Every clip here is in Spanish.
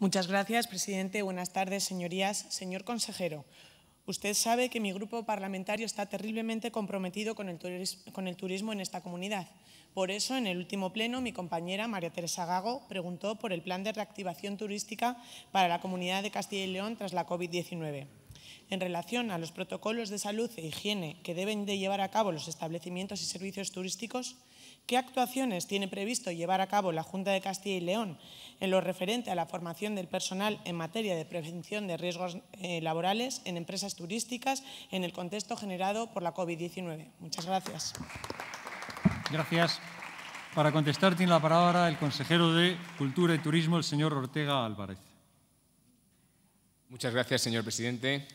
Muchas gracias, presidente. Buenas tardes, señorías. Señor consejero, usted sabe que mi grupo parlamentario está terriblemente comprometido con el, turismo en esta comunidad. Por eso, en el último pleno, mi compañera María Teresa Gago preguntó por el plan de reactivación turística para la comunidad de Castilla y León tras la COVID-19 en relación a los protocolos de salud e higiene que deben de llevar a cabo los establecimientos y servicios turísticos, ¿Qué actuaciones tiene previsto llevar a cabo la Junta de Castilla y León en lo referente a la formación del personal en materia de prevención de riesgos eh, laborales en empresas turísticas en el contexto generado por la COVID-19? Muchas gracias. Gracias. Para contestar tiene la palabra el consejero de Cultura y Turismo, el señor Ortega Álvarez. Muchas gracias, señor presidente.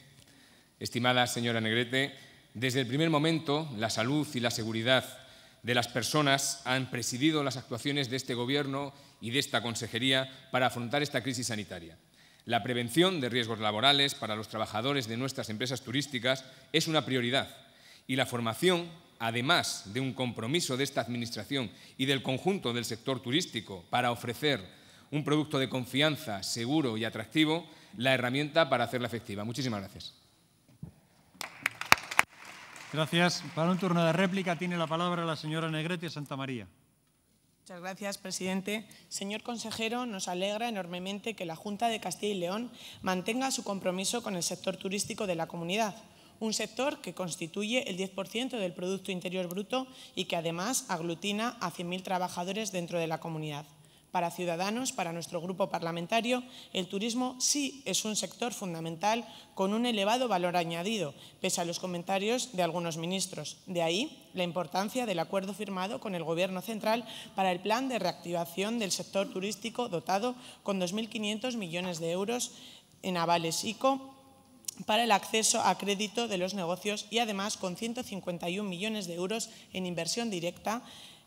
Estimada señora Negrete, desde el primer momento la salud y la seguridad de las personas han presidido las actuaciones de este Gobierno y de esta Consejería para afrontar esta crisis sanitaria. La prevención de riesgos laborales para los trabajadores de nuestras empresas turísticas es una prioridad y la formación, además de un compromiso de esta Administración y del conjunto del sector turístico para ofrecer un producto de confianza seguro y atractivo, la herramienta para hacerla efectiva. Muchísimas gracias. Gracias. Para un turno de réplica tiene la palabra la señora Negrete María. Muchas gracias, presidente. Señor consejero, nos alegra enormemente que la Junta de Castilla y León mantenga su compromiso con el sector turístico de la comunidad, un sector que constituye el 10% del Producto Interior Bruto y que además aglutina a 100.000 trabajadores dentro de la comunidad. Para Ciudadanos, para nuestro grupo parlamentario, el turismo sí es un sector fundamental con un elevado valor añadido, pese a los comentarios de algunos ministros. De ahí la importancia del acuerdo firmado con el Gobierno central para el plan de reactivación del sector turístico dotado con 2.500 millones de euros en avales ICO para el acceso a crédito de los negocios y además con 151 millones de euros en inversión directa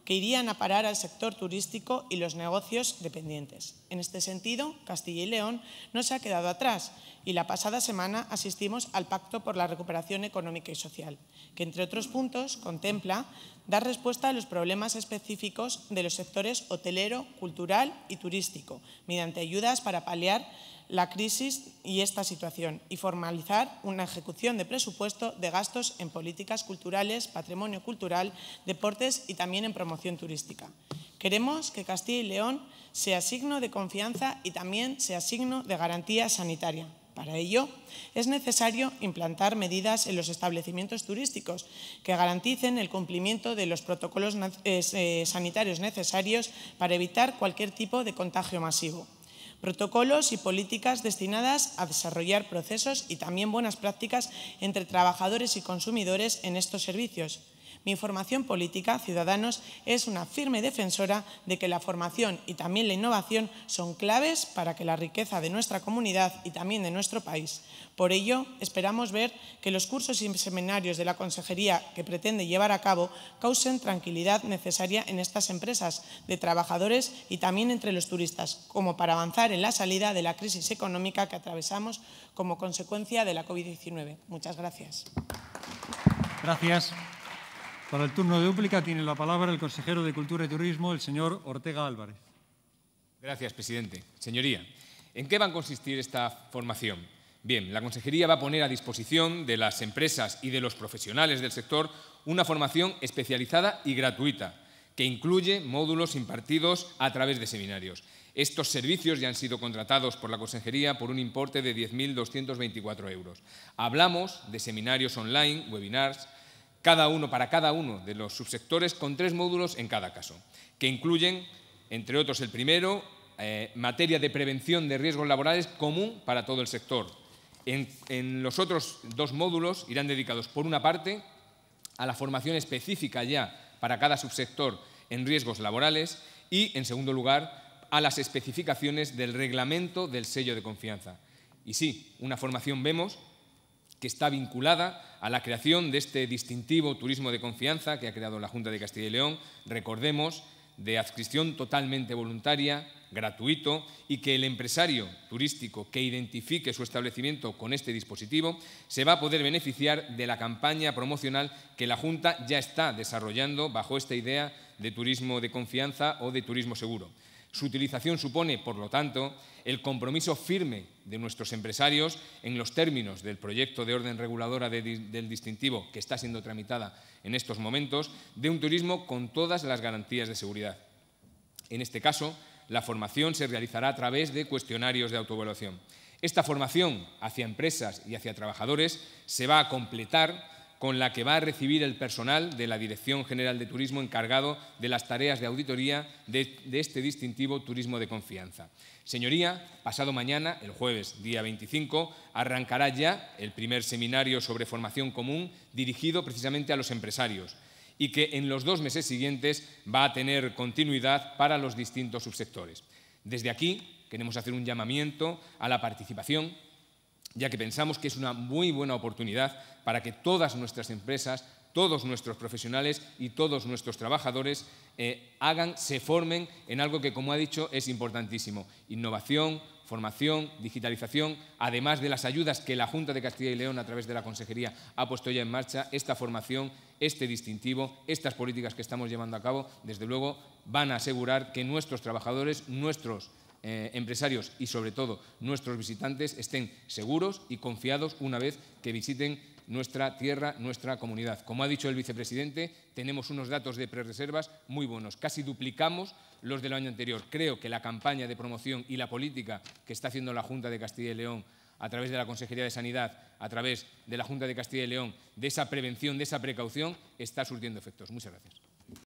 que irían a parar al sector turístico y los negocios dependientes. En este sentido, Castilla y León no se ha quedado atrás y la pasada semana asistimos al Pacto por la Recuperación Económica y Social, que entre otros puntos contempla dar respuesta a los problemas específicos de los sectores hotelero, cultural y turístico, mediante ayudas para paliar la crisis y esta situación y formalizar una ejecución de presupuesto de gastos en políticas culturales, patrimonio cultural, deportes y también en promoción turística. Queremos que Castilla y León sea signo de confianza y también sea signo de garantía sanitaria. Para ello, es necesario implantar medidas en los establecimientos turísticos que garanticen el cumplimiento de los protocolos eh, sanitarios necesarios para evitar cualquier tipo de contagio masivo. Protocolos y políticas destinadas a desarrollar procesos y también buenas prácticas entre trabajadores y consumidores en estos servicios mi formación política, Ciudadanos, es una firme defensora de que la formación y también la innovación son claves para que la riqueza de nuestra comunidad y también de nuestro país. Por ello, esperamos ver que los cursos y seminarios de la Consejería que pretende llevar a cabo causen tranquilidad necesaria en estas empresas de trabajadores y también entre los turistas, como para avanzar en la salida de la crisis económica que atravesamos como consecuencia de la COVID-19. Muchas gracias. Gracias. Para el turno de dúplica tiene la palabra el consejero de Cultura y Turismo, el señor Ortega Álvarez. Gracias, presidente. Señoría, ¿en qué va a consistir esta formación? Bien, la Consejería va a poner a disposición de las empresas y de los profesionales del sector una formación especializada y gratuita, que incluye módulos impartidos a través de seminarios. Estos servicios ya han sido contratados por la Consejería por un importe de 10.224 euros. Hablamos de seminarios online, webinars, cada uno para cada uno de los subsectores con tres módulos en cada caso, que incluyen, entre otros, el primero, eh, materia de prevención de riesgos laborales común para todo el sector. en los otros dos módulos irán dedicados, por una parte, a la formación específica ya para cada subsector en riesgos laborales y, en segundo lugar, a las especificaciones del reglamento del sello de confianza. Y sí, una formación vemos que está vinculada a la creación de este distintivo turismo de confianza que ha creado la Junta de Castilla y León, recordemos, de adscripción totalmente voluntaria, gratuito, y que el empresario turístico que identifique su establecimiento con este dispositivo se va a poder beneficiar de la campaña promocional que la Junta ya está desarrollando bajo esta idea de turismo de confianza o de turismo seguro. Su utilización supone, por lo tanto, el compromiso firme de nuestros empresarios en los términos del proyecto de orden reguladora del distintivo que está siendo tramitada en estos momentos, de un turismo con todas las garantías de seguridad. En este caso, la formación se realizará a través de cuestionarios de autoevaluación. Esta formación hacia empresas y hacia trabajadores se va a completar con la que va a recibir el personal de la Dirección General de Turismo encargado de las tareas de auditoría de, este distintivo turismo de confianza. Señoría, pasado mañana, el jueves, día 25, arrancará ya el primer seminario sobre formación común dirigido precisamente a los empresarios y que en los dos meses siguientes va a tener continuidad para los distintos subsectores. Desde aquí queremos hacer un llamamiento a la participación ya que pensamos que es una muy buena oportunidad para que todas nuestras empresas, todos nuestros profesionales y todos nuestros trabajadores eh, hagan, se formen en algo que, como ha dicho, es importantísimo. Innovación, formación, digitalización, además de las ayudas que la Junta de Castilla y León a través de la Consejería ha puesto ya en marcha, esta formación, este distintivo, estas políticas que estamos llevando a cabo, desde luego van a asegurar que nuestros trabajadores, nuestros eh, empresarios y sobre todo nuestros visitantes estén seguros y confiados una vez que visiten nuestra tierra, nuestra comunidad. Como ha dicho el vicepresidente, tenemos unos datos de prerreservas muy buenos. Casi duplicamos los del año anterior. Creo que la campaña de promoción y la política que está haciendo la Junta de Castilla y León a través de la Consejería de Sanidad, a través de la Junta de Castilla y León, de esa prevención, de esa precaución, está surtiendo efectos. Muchas gracias.